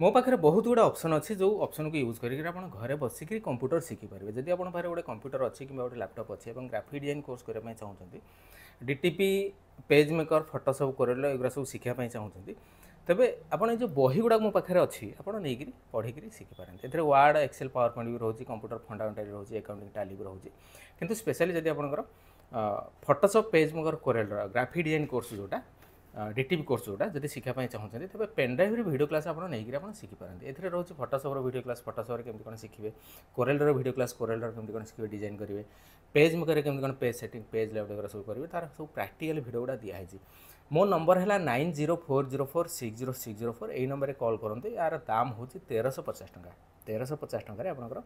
मो पाखे बहुत गुड़ा अप्सन अच्छे जो अप्सन को यूज करके आप घर बसिक कंप्यूटर शिखिपर जब आप गोटे कंप्यूटर अच्छी कि लैपटप अच्छे और ग्राफिक डिजाइन कोर्स करवाई चाहते डीटीपी पेज मेकर फटो सब कर शिखापी चाहते तेज आप जो बही गुड़ा मो पाखे अच्छी आप पढ़ी कर शिखिपारे ए वार्ड एक्सेल पावर पॉइंट भी रोचे कंप्यूटर फंडामेटा भी रोचे एकाउंटिंग टाली भी रोचे कितना स्पेशाली जब आप Photoshop PageMaker Corel graphic design course जोटा ଡିଟିଭି କୋର୍ସ ଯେଉଁଟା ଯଦି ଶିଖିବା ପାଇଁ ଚାହୁଁଛନ୍ତି ତେବେ ପେନ୍ଡ୍ରାଇଭ୍ରେ ଭିଡ଼ିଓ କ୍ଲାସ୍ ଆପଣ ନେଇକରି ଆପଣ ଶିଖିପାରନ୍ତି ଏଥିରେ ରହୁଛି ଫଟୋସପ୍ର ଭିଡ଼ିଓ କ୍ଲାସ୍ ଫଟୋସପ୍ରେ କେମିତି କ'ଣ ଶିଖିବେ କୋରେଲ୍ର ଭିଡ଼ିଓ କ୍ଲାସ୍ କୋରେଲ୍ର କେମିତି କ'ଣ ଶିଖିବେ ଡିଜାଇନ୍ କରିବେ ପେଜ୍ ମୁଖରେ କେମିତି କ'ଣ ପେଜ୍ ସେଟିଂ ପେଜ୍ ଲେଆଉଟ୍ ଏଗୁଡ଼ା ସବୁ କରିବେ ତା'ର ସବୁ ପ୍ରାକ୍ଟିକାଲ୍ ଭିଡ଼ିଓ ଗୁଡ଼ା ଦିଆହେଇଛି ମୋ ନମ୍ବର ହେଲା nine zero four zero four six zero six zero four ଏଇ ନମ୍ବରରେ କଲ୍ କରନ୍ତୁ ଏହାର ଦାମ୍ ହେଉଛି ତେରଶହ ପଚାଶ ଟଙ୍କା ତେରଶହ ପଚାଶ ଟଙ୍କାରେ ଆପଣଙ୍କର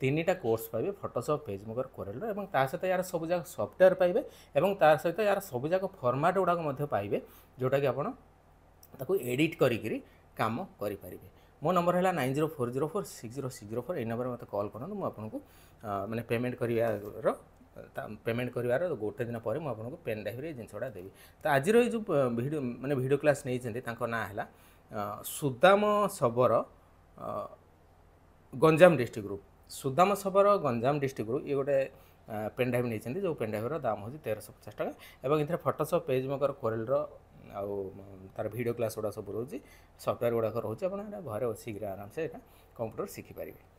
ତିନିଟା କୋର୍ସ ପାଇବେ ଫଟୋସପ୍ ପେଜ୍ ମଗର କୋରେଲର ଏବଂ ତା ସହିତ ଏହାର ସବୁଯାକ ସଫ୍ଟୱେୟାର ପାଇବେ ଏବଂ ତା ସହିତ ଏହାର ସବୁଯାକ ଫର୍ମାଟ୍ ଗୁଡ଼ାକ ମଧ୍ୟ ପାଇବେ ଯେଉଁଟାକି ଆପଣ ତାକୁ ଏଡ଼ିଟ୍ କରିକିରି କାମ କରିପାରିବେ ମୋ ନମ୍ବର ହେଲା nine zero four zero four six zero six zero four ଏଇ ନମ୍ବରରେ ମୋତେ କଲ୍ କରନ୍ତୁ ମୁଁ ଆପଣଙ୍କୁ ମାନେ ପେମେଣ୍ଟ କରିବାର পেমেন্ট করবার গোটে দিন পরে মু আপনার পেন ড্রাইভ্রে এই জিনিসটা দেবি তো আজির এই যে ভিডিও মানে ভিডিও ক্লাস নিয়েছেন তাঁর না হল সুদাম শবর ଗଞ୍ଜାମ ଡିଷ୍ଟ୍ରିକ୍ଟରୁ ସୁଦାମ ସବର ଗଞ୍ଜାମ ଡିଷ୍ଟ୍ରିକ୍ଟରୁ ଇଏ ଗୋଟେ ପେନ୍ ଡ୍ରାଇଭ୍ ନେଇଛନ୍ତି ଯେଉଁ ପେନ୍ ଡ୍ରାଇଭ୍ର ଦାମ ହେଉଛି ତେରଶହ ପଚାଶ ଟଙ୍କା ଏବଂ ଏଥିରେ ଫଟୋସପ୍ ପେଜ୍ ମକର କୋରେଲ୍ର ଆଉ ତା'ର ଭିଡ଼ିଓ କ୍ଲାସ୍ ଗୁଡ଼ା ସବୁ ରହୁଛି ସଫ୍ଟୱେର୍ ଗୁଡ଼ାକ ରହୁଛି ଆପଣ ଏଇଟା ଘରେ ଶୀଘ୍ର ଆରାମସେ ଏଇଟା କମ୍ପ୍ୟୁଟର ଶିଖିପାରିବେ